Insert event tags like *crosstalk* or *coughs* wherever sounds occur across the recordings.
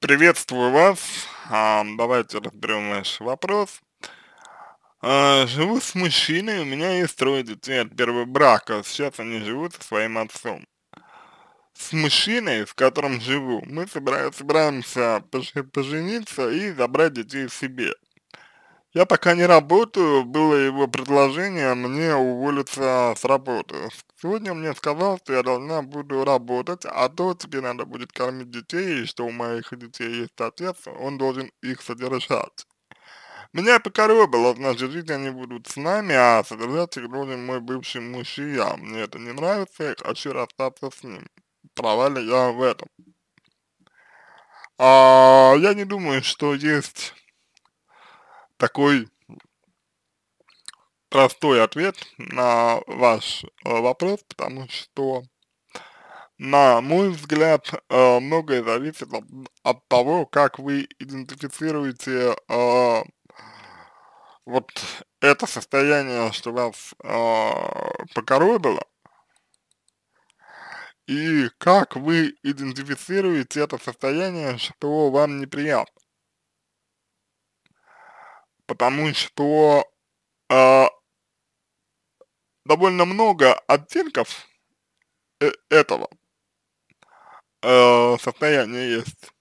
Приветствую вас. А, давайте разберем ваш вопрос. А, живу с мужчиной, у меня есть трое детей от первого брака. Сейчас они живут со своим отцом. С мужчиной, с которым живу, мы собира собираемся пожениться и забрать детей себе. Я пока не работаю, было его предложение а мне уволиться с работы. Сегодня мне сказал, что я должна буду работать, а то тебе надо будет кормить детей, и что у моих детей есть отец, он должен их содержать. Меня покоробило, значит, жить они будут с нами, а содержать их должен мой бывший мужчина. Мне это не нравится, я хочу расстаться с ним. Права ли я в этом? А, я не думаю, что есть такой простой ответ на ваш э, вопрос, потому что, на мой взгляд, э, многое зависит от, от того, как вы идентифицируете э, вот это состояние, что вас э, покоробило, и как вы идентифицируете это состояние, что вам неприятно потому что э, довольно много оттенков э, этого э, состояния есть.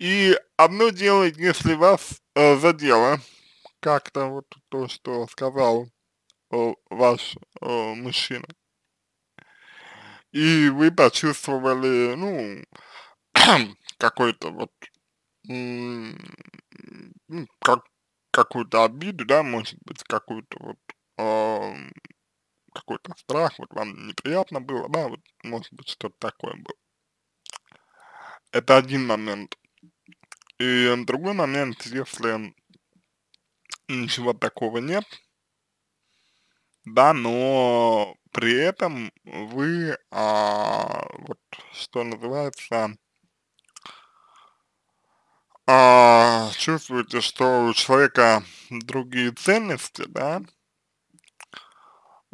И одно дело, если вас э, задело как-то вот то, что сказал э, ваш э, мужчина, и вы почувствовали, ну, *clears throat* какой-то вот, ну, как, какую-то обиду, да, может быть, какую-то вот, э, какой-то страх, вот вам неприятно было, да, вот, может быть, что-то такое было. Это один момент. И другой момент, если ничего такого нет, да, но при этом вы, а, вот, что называется, а, чувствуете, что у человека другие ценности, да,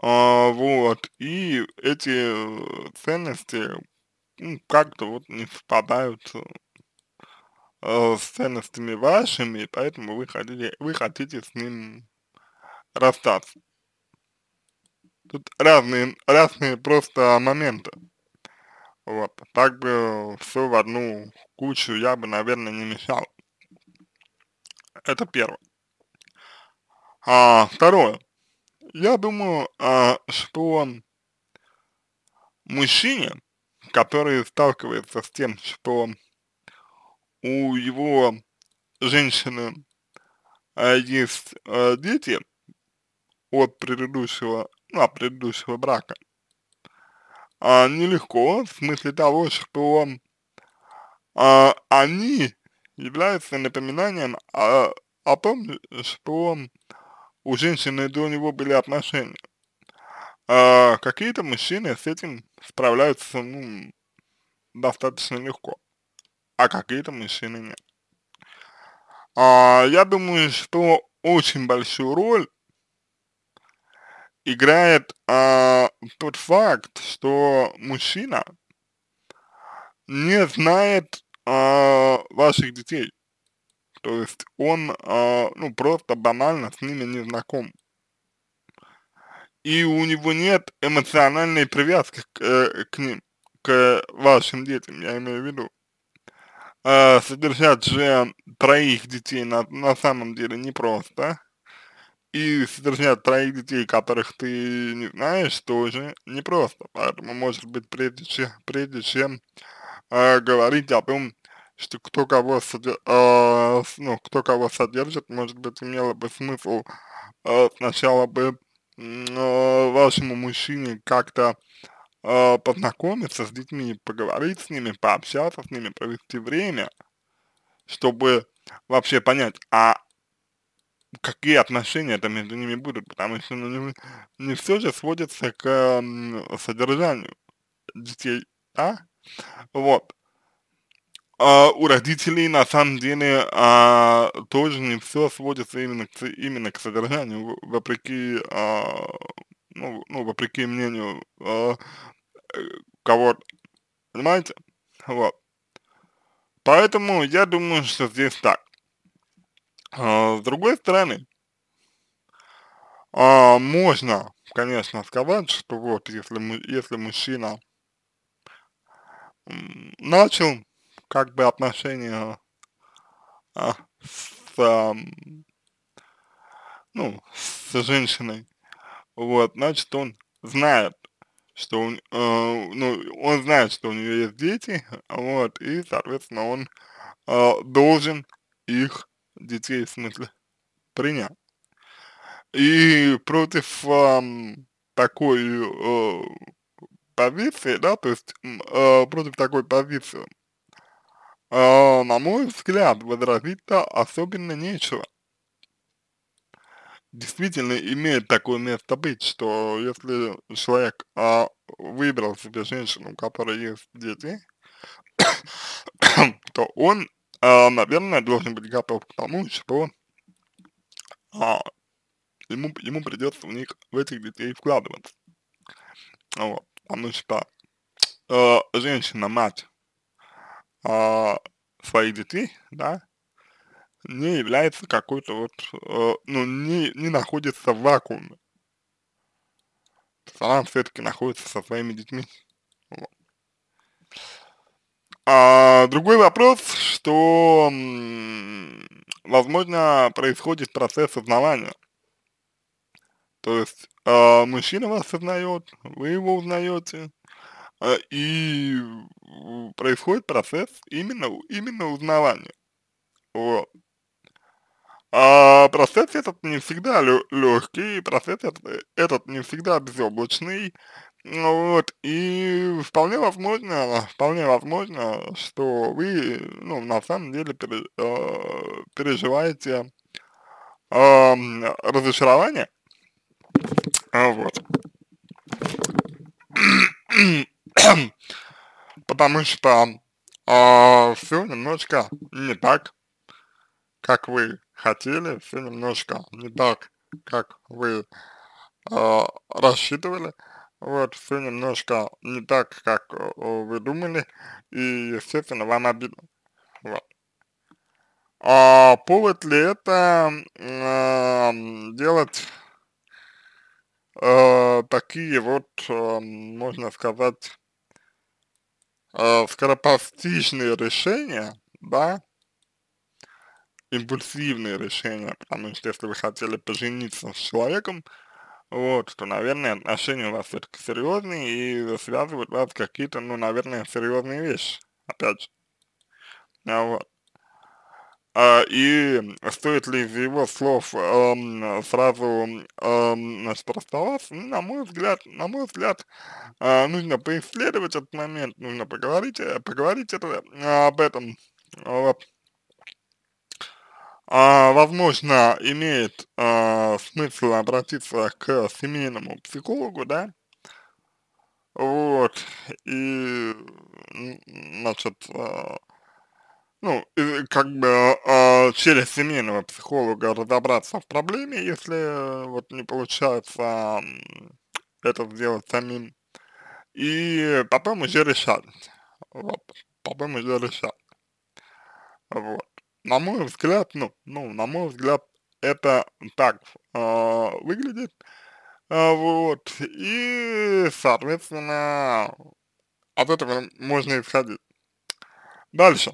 а, вот, и эти э, ценности ну, как-то вот не совпадают а, с ценностями вашими, и поэтому вы хотите, вы хотите с ним расстаться. Тут разные, разные просто моменты. Вот. Так бы э, все в одну кучу я бы, наверное, не мешал. Это первое. А, второе. Я думаю, а, что мужчине, который сталкивается с тем, что у его женщины а, есть а, дети от предыдущего, ну, от предыдущего брака, а, нелегко в смысле того, что а, они являются напоминанием о, о том, что у женщины до него были отношения. А, Какие-то мужчины с этим справляются ну, достаточно легко, а какие-то мужчины нет. А, я думаю, что очень большую роль играет а, тот факт, что мужчина не знает а, ваших детей. То есть он, а, ну, просто банально с ними не знаком. И у него нет эмоциональной привязки к, э, к ним, к вашим детям, я имею в виду. А, содержать же троих детей на, на самом деле непросто и содержать троих детей, которых ты не знаешь, тоже непросто. Поэтому, может быть, прежде чем, прежде чем э, говорить о том, что кто кого, содер... э, ну, кто кого содержит, может быть, имело бы смысл э, сначала бы э, вашему мужчине как-то э, познакомиться с детьми, поговорить с ними, пообщаться с ними, провести время, чтобы вообще понять, а какие отношения это между ними будут, потому что ну, не, не все же сводится к м, содержанию детей, а? Вот. А, у родителей на самом деле а, тоже не все сводится именно к, именно к содержанию, вопреки, а, ну, ну, вопреки мнению а, кого понимаете? Вот. Поэтому я думаю, что здесь так. А, с другой стороны, а, можно, конечно, сказать, что вот, если, если мужчина начал как бы отношения а, с, ну, с женщиной, вот, значит, он знает, что он, э, ну, он знает, что у нее есть дети, вот, и, соответственно, он э, должен их детей в смысле, принял. И против э, такой э, позиции, да, то есть э, против такой позиции, э, на мой взгляд, возразить-то особенно нечего. Действительно имеет такое место быть, что если человек э, выбрал себе женщину, у которой есть дети, *coughs* то он э, наверное, должен быть готов к тому, что а, ему, ему придется в них, в этих детей вкладываться. Вот, потому что э, женщина, мать э, своих детей, да, не является какой-то вот, э, ну, не, не находится в вакууме. То она все-таки находится со своими детьми. Вот. А, а, другой вопрос, что, возможно, происходит процесс узнавания. То есть э, мужчина вас узнает, вы его узнаете, э, и происходит процесс именно, именно узнавания. Вот. А процесс этот не всегда легкий, процесс этот, этот не всегда безоблачный, ну вот, и вполне возможно, вполне возможно, что вы, ну, на самом деле пере, э, переживаете э, разочарование, а вот, потому что э, а, все немножко не так, как вы хотели, все немножко не так, как вы э, рассчитывали, вот, все немножко не так, как э, вы думали, и, естественно, вам обидно. Вот. А повод ли это э, делать э, такие вот, э, можно сказать, э, скоропостижные решения, да, импульсивные решения, потому что если вы хотели пожениться с человеком, вот, что, наверное, отношения у вас все-таки серьезные и связывают вас какие-то, ну, наверное, серьезные вещи, опять же. А, вот. А, и стоит ли из его слов эм, сразу эм, значит, расставаться? Ну, на мой взгляд, на мой взгляд, э, нужно поисследовать этот момент, нужно поговорить, э, поговорить это, э, об этом. Вот а, возможно, имеет а, смысл обратиться к семейному психологу, да, вот, и, значит, а, ну, и, как бы а, через семейного психолога разобраться в проблеме, если вот не получается это сделать самим, и потом уже решать, вот, потом уже решать, вот на мой взгляд, ну, ну, на мой взгляд, это так э, выглядит, э, вот, и, соответственно, от этого можно исходить. Дальше.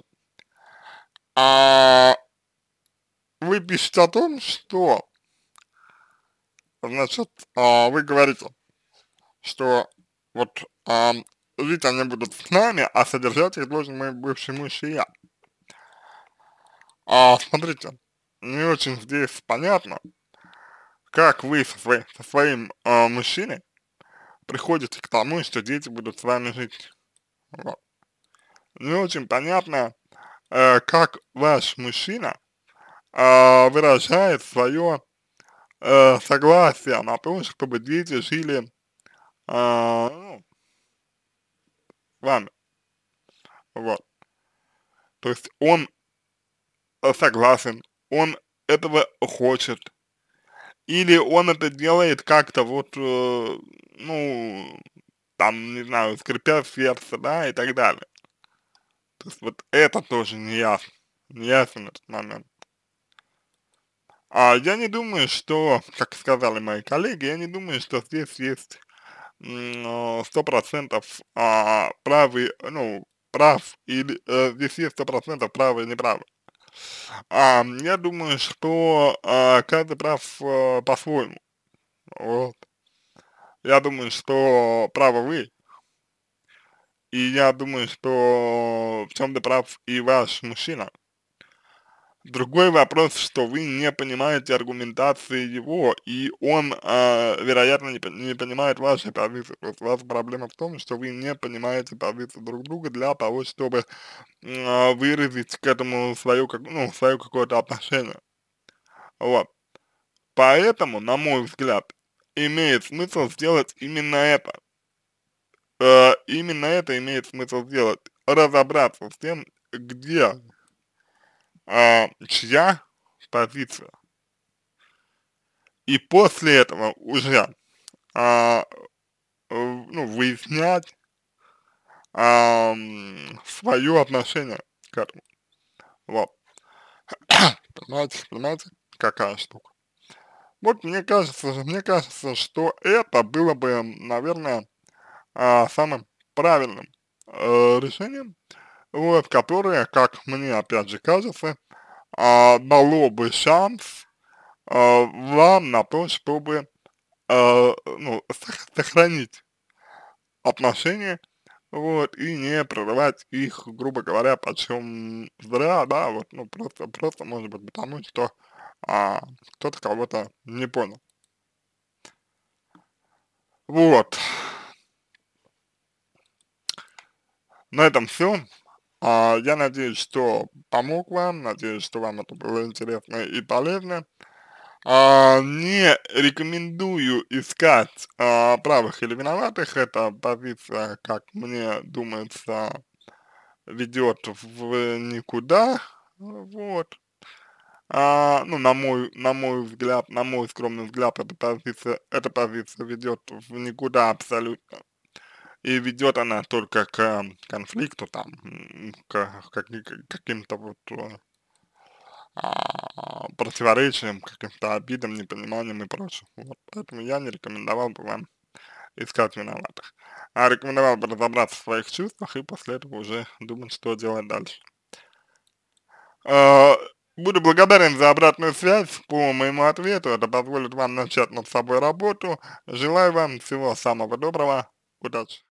А, вы пишете о том, что, значит, а, вы говорите, что вот а, жить они будут с нами, а содержать их должен мой бывший муж и я. А, смотрите, не очень здесь понятно, как вы со, своей, со своим э, мужчиной приходите к тому, что дети будут с вами жить. Вот. Не очень понятно, э, как ваш мужчина э, выражает свое э, согласие на то, чтобы дети жили э, ну, с вами. Вот. То есть он согласен, он этого хочет. Или он это делает как-то вот, э, ну, там, не знаю, скрипя сердце, да, и так далее. То есть вот это тоже не ясно, не ясен этот момент. А я не думаю, что, как сказали мои коллеги, я не думаю, что здесь есть э, сто процентов а, правый, ну, прав, или э, здесь есть сто процентов правый или неправый. А, я думаю, что а, каждый прав а, по-своему. Вот. Я думаю, что правы вы. И я думаю, что в чем-то прав и ваш мужчина. Другой вопрос, что вы не понимаете аргументации его, и он, э, вероятно, не, не понимает вашей позиции. То есть ваша проблема в том, что вы не понимаете позицию друг друга для того, чтобы э, выразить к этому свое, как, ну, какое-то отношение. Вот. Поэтому, на мой взгляд, имеет смысл сделать именно это. Э, именно это имеет смысл сделать. Разобраться с тем, где а, чья позиция. И после этого уже а, э, ну, выяснять э, свое отношение к этому. Вот. *coughs* понимаете, понимаете, какая штука. Вот мне кажется, мне кажется, что это было бы, наверное, а, самым правильным э, решением, вот, которое, как мне опять же кажется, а, дало бы шанс а, вам на то, чтобы а, ну, сохранить отношения, вот, и не прорывать их, грубо говоря, почем зря, да, вот, ну, просто, просто, может быть, потому что а, кто-то кого-то не понял. Вот. На этом все. А, я надеюсь, что помог вам, надеюсь, что вам это было интересно и полезно. А, не рекомендую искать а, правых или виноватых, эта позиция, как мне думается, ведет в никуда, вот. А, ну, на мой, на мой взгляд, на мой скромный взгляд, эта позиция, эта позиция ведет в никуда абсолютно и ведет она только к конфликту, там, к, к, к каким-то вот э, а, противоречиям, каким-то обидам, непониманиям и прочее. Вот. Поэтому я не рекомендовал бы вам искать виноватых. А рекомендовал бы разобраться в своих чувствах и после этого уже думать, что делать дальше. А, буду благодарен за обратную связь по моему ответу. Это позволит вам начать над собой работу. Желаю вам всего самого доброго. Удачи!